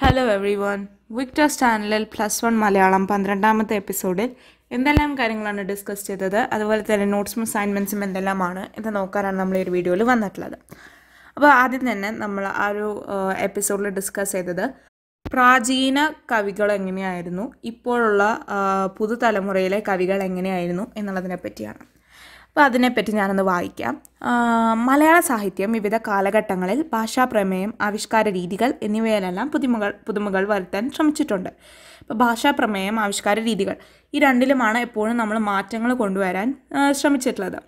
hello every one വിക്ടോസ് ചാനലിൽ plus one Malayalam പന്ത്രണ്ടാമത്തെ എപ്പിസോഡിൽ എന്തെല്ലാം കാര്യങ്ങളാണ് ഡിസ്കസ് ചെയ്തത് അതുപോലെ തന്നെ നോട്ട്സും അസൈൻമെൻറ്റ്സും എന്തെല്ലാമാണ് ഇത് നോക്കാനാണ് നമ്മൾ ഈ ഒരു വീഡിയോയിൽ വന്നിട്ടുള്ളത് അപ്പോൾ ആദ്യം തന്നെ നമ്മൾ ആ ഒരു എപ്പിസോഡിൽ ഡിസ്കസ് ചെയ്തത് പ്രാചീന കവികൾ എങ്ങനെയായിരുന്നു ഇപ്പോഴുള്ള പുതുതലമുറയിലെ കവികൾ എങ്ങനെയായിരുന്നു എന്നുള്ളതിനെ പറ്റിയാണ് അപ്പോൾ അതിനെപ്പറ്റി ഞാനൊന്ന് വായിക്കാം മലയാള സാഹിത്യം വിവിധ കാലഘട്ടങ്ങളിൽ ഭാഷാപ്രമേയം ആവിഷ്കാര രീതികൾ എന്നിവയിലെല്ലാം പുതുമകൾ പുതുമകൾ വരുത്താൻ ശ്രമിച്ചിട്ടുണ്ട് ഇപ്പോൾ ഭാഷാപ്രമേയം ആവിഷ്കാര രീതികൾ ഈ രണ്ടിലുമാണ് എപ്പോഴും നമ്മൾ മാറ്റങ്ങൾ കൊണ്ടുവരാൻ ശ്രമിച്ചിട്ടുള്ളത്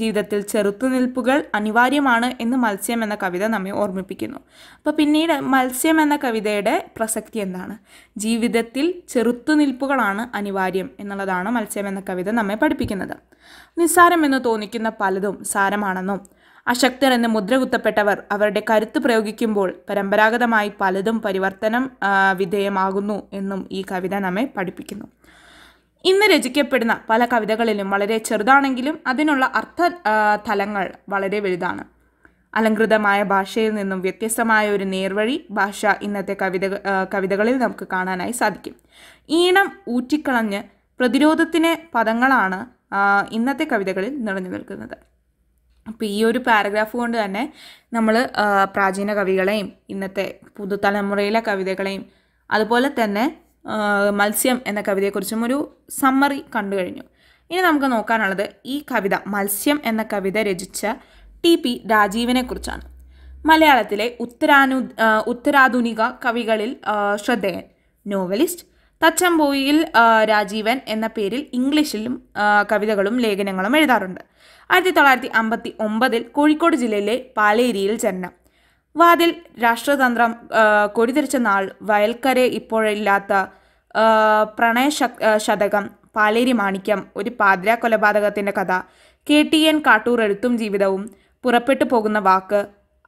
ജീവിതത്തിൽ ചെറുത്തുനിൽപ്പുകൾ അനിവാര്യമാണ് എന്ന് മത്സ്യം എന്ന കവിത നമ്മെ ഓർമ്മിപ്പിക്കുന്നു അപ്പോൾ പിന്നീട് മത്സ്യം എന്ന കവിതയുടെ പ്രസക്തി എന്താണ് ജീവിതത്തിൽ ചെറുത്തുനിൽപ്പുകളാണ് അനിവാര്യം എന്നുള്ളതാണ് മത്സ്യം എന്ന കവിത നമ്മെ പഠിപ്പിക്കുന്നത് നിസ്സാരമെന്ന് തോന്നിക്കുന്ന പലതും സാരമാണെന്നും അശക്തർ എന്ന് മുദ്രകുത്തപ്പെട്ടവർ അവരുടെ കരുത്ത് പ്രയോഗിക്കുമ്പോൾ പരമ്പരാഗതമായി പലതും പരിവർത്തനം വിധേയമാകുന്നു എന്നും ഈ കവിത നമ്മെ പഠിപ്പിക്കുന്നു ഇന്ന് രചിക്കപ്പെടുന്ന പല കവിതകളിലും വളരെ ചെറുതാണെങ്കിലും അതിനുള്ള അർത്ഥ തലങ്ങൾ വളരെ വലുതാണ് അലങ്കൃതമായ ഭാഷയിൽ നിന്നും വ്യത്യസ്തമായ ഒരു നേർവഴി ഭാഷ ഇന്നത്തെ കവിത കവിതകളിൽ നമുക്ക് കാണാനായി സാധിക്കും ഈണം ഊറ്റിക്കളഞ്ഞ് പ്രതിരോധത്തിന് പദങ്ങളാണ് ഇന്നത്തെ കവിതകളിൽ നിറഞ്ഞു നിൽക്കുന്നത് അപ്പോൾ ഈ ഒരു പാരഗ്രാഫ് കൊണ്ട് തന്നെ നമ്മൾ പ്രാചീന കവികളെയും ഇന്നത്തെ പുതുതലമുറയിലെ കവിതകളെയും അതുപോലെ തന്നെ മത്സ്യം എന്ന കവിതയെക്കുറിച്ചും ഒരു സമ്മറി കണ്ടു കഴിഞ്ഞു ഇനി നമുക്ക് നോക്കാനുള്ളത് ഈ കവിത മത്സ്യം എന്ന കവിത രചിച്ച ടി പി രാജീവിനെക്കുറിച്ചാണ് മലയാളത്തിലെ ഉത്തരാനു ഉത്തരാധുനിക കവികളിൽ ശ്രദ്ധേയൻ നോവലിസ്റ്റ് തച്ചമ്പോയിൽ രാജീവൻ എന്ന പേരിൽ ഇംഗ്ലീഷിലും കവിതകളും ലേഖനങ്ങളും എഴുതാറുണ്ട് ആയിരത്തി തൊള്ളായിരത്തി അമ്പത്തി ഒമ്പതിൽ കോഴിക്കോട് ജില്ലയിലെ പാലേരിയിൽ ജനനം വാതിൽ രാഷ്ട്രതന്ത്രം കൊടിതിരിച്ച നാൾ വയൽക്കരെ ഇപ്പോഴില്ലാത്ത പ്രണയ ശതകം പാലേരി മാണിക്യം ഒരു പാതിര കൊലപാതകത്തിൻ്റെ കഥ കെ ടി എൻ കാട്ടൂർ എഴുത്തും ജീവിതവും പുറപ്പെട്ടു പോകുന്ന വാക്ക്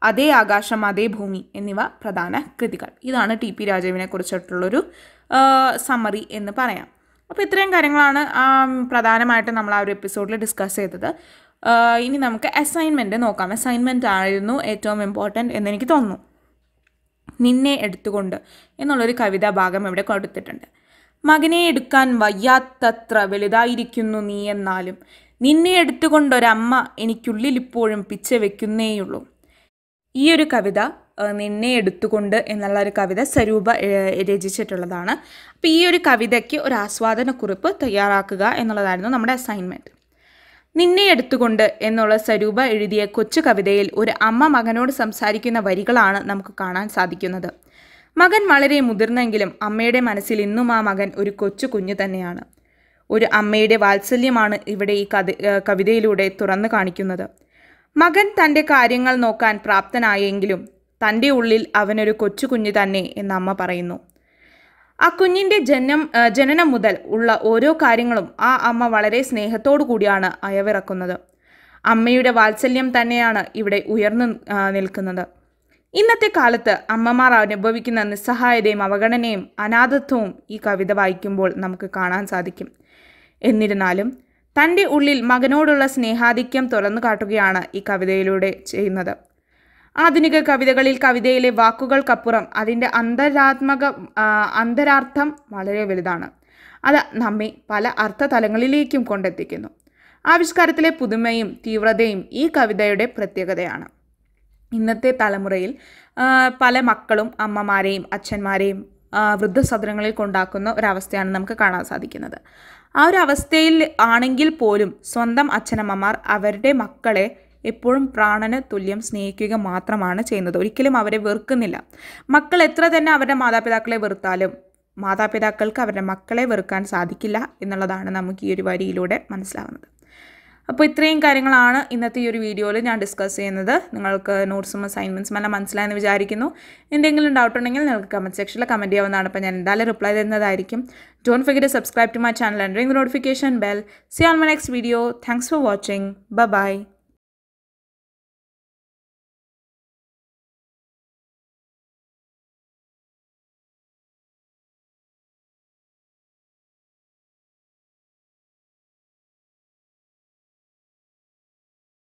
അതേ ആകാശം അതേ ഭൂമി എന്നിവ പ്രധാന കൃതികൾ ഇതാണ് ടി പി രാജീവിനെ കുറിച്ചിട്ടുള്ളൊരു സമ്മറി എന്ന് പറയാം അപ്പോൾ ഇത്രയും കാര്യങ്ങളാണ് പ്രധാനമായിട്ട് നമ്മൾ ആ ഒരു എപ്പിസോഡിൽ ഡിസ്കസ് ചെയ്തത് ഇനി നമുക്ക് അസൈൻമെൻറ്റ് നോക്കാം അസൈൻമെൻ്റ് ആയിരുന്നു ഏറ്റവും ഇമ്പോർട്ടൻറ്റ് എന്നെനിക്ക് തോന്നുന്നു നിന്നെ എടുത്തുകൊണ്ട് എന്നുള്ളൊരു കവിതാ ഭാഗം ഇവിടെ കൊടുത്തിട്ടുണ്ട് മകനെ എടുക്കാൻ വയ്യാത്തത്ര വലുതായിരിക്കുന്നു നീ എന്നാലും നിന്നെ എടുത്തുകൊണ്ടൊരമ്മ എനിക്കുള്ളിൽ ഇപ്പോഴും പിച്ച വെക്കുന്നേയുള്ളൂ ഈ ഒരു കവിത നിന്നെ എടുത്തുകൊണ്ട് എന്നുള്ള ഒരു കവിത സ്വരൂപ രചിച്ചിട്ടുള്ളതാണ് അപ്പോൾ ഈ ഒരു കവിതയ്ക്ക് ഒരു ആസ്വാദനക്കുറിപ്പ് തയ്യാറാക്കുക എന്നുള്ളതായിരുന്നു നമ്മുടെ അസൈൻമെൻറ്റ് നിന്നെ എടുത്തുകൊണ്ട് എന്നുള്ള സ്വരൂപ എഴുതിയ കൊച്ചു കവിതയിൽ ഒരു അമ്മ മകനോട് സംസാരിക്കുന്ന വരികളാണ് നമുക്ക് കാണാൻ സാധിക്കുന്നത് മകൻ വളരെ മുതിർന്നെങ്കിലും അമ്മയുടെ മനസ്സിൽ ഇന്നും ആ മകൻ ഒരു കൊച്ചു കുഞ്ഞു തന്നെയാണ് ഒരു അമ്മയുടെ വാത്സല്യമാണ് ഇവിടെ ഈ കഥ കവിതയിലൂടെ തുറന്നു കാണിക്കുന്നത് മകൻ തൻ്റെ കാര്യങ്ങൾ നോക്കാൻ പ്രാപ്തനായെങ്കിലും തൻ്റെ ഉള്ളിൽ അവനൊരു കൊച്ചു കുഞ്ഞു തന്നെ എന്ന് അമ്മ പറയുന്നു ആ കുഞ്ഞിൻ്റെ ജനം ജനനം മുതൽ ഉള്ള ഓരോ കാര്യങ്ങളും ആ അമ്മ വളരെ സ്നേഹത്തോടു കൂടിയാണ് അയവിറക്കുന്നത് അമ്മയുടെ വാത്സല്യം തന്നെയാണ് ഇവിടെ ഉയർന്നു നിൽക്കുന്നത് ഇന്നത്തെ കാലത്ത് അമ്മമാർ അനുഭവിക്കുന്ന നിസ്സഹായതയും അവഗണനയും അനാഥത്വവും ഈ കവിത വായിക്കുമ്പോൾ നമുക്ക് കാണാൻ സാധിക്കും എന്നിരുന്നാലും തൻ്റെ ഉള്ളിൽ മകനോടുള്ള സ്നേഹാധിക്യം തുറന്നു കാട്ടുകയാണ് ഈ കവിതയിലൂടെ ചെയ്യുന്നത് ആധുനിക കവിതകളിൽ കവിതയിലെ വാക്കുകൾക്കപ്പുറം അതിൻ്റെ അന്തരാത്മക അന്തരാർത്ഥം വളരെ വലുതാണ് അത് നമ്മെ പല അർത്ഥ തലങ്ങളിലേക്കും കൊണ്ടെത്തിക്കുന്നു ആവിഷ്കാരത്തിലെ പുതുമയും തീവ്രതയും ഈ കവിതയുടെ പ്രത്യേകതയാണ് ഇന്നത്തെ തലമുറയിൽ പല മക്കളും അമ്മമാരെയും അച്ഛന്മാരെയും വൃദ്ധസദനങ്ങളിൽ കൊണ്ടാക്കുന്ന ഒരവസ്ഥയാണ് നമുക്ക് കാണാൻ സാധിക്കുന്നത് ആ ഒരു അവസ്ഥയിൽ ആണെങ്കിൽ പോലും സ്വന്തം അച്ഛനമ്മമാർ അവരുടെ മക്കളെ എപ്പോഴും പ്രാണന് തുല്യം സ്നേഹിക്കുക മാത്രമാണ് ചെയ്യുന്നത് ഒരിക്കലും അവരെ വെറുക്കുന്നില്ല മക്കൾ എത്ര തന്നെ അവരുടെ മാതാപിതാക്കളെ വെറുത്താലും മാതാപിതാക്കൾക്ക് അവരുടെ മക്കളെ വെറുക്കാൻ സാധിക്കില്ല എന്നുള്ളതാണ് നമുക്ക് ഈ ഒരു വരിയിലൂടെ മനസ്സിലാവുന്നത് അപ്പോൾ ഇത്രയും കാര്യങ്ങളാണ് ഇന്നത്തെ ഈ ഒരു വീഡിയോയിൽ ഞാൻ ഡിസ്കസ് ചെയ്യുന്നത് നിങ്ങൾക്ക് നോട്ട്സും അസൈൻമെൻറ്റ്സും എല്ലാം മനസ്സിലായെന്ന് വിചാരിക്കുന്നു എന്തെങ്കിലും ഡൗട്ട് ഉണ്ടെങ്കിൽ നിങ്ങൾക്ക് കമൻറ്റ് സെക്ഷനിൽ കമൻറ്റ് ചെയ്യാവുന്നതാണ് അപ്പോൾ ഞാൻ എന്തായാലും റിപ്ലൈ തരുന്നതായിരിക്കും ജോൺ ഫിഗർ subscribe to my channel and ring notification bell see all my next video thanks for watching by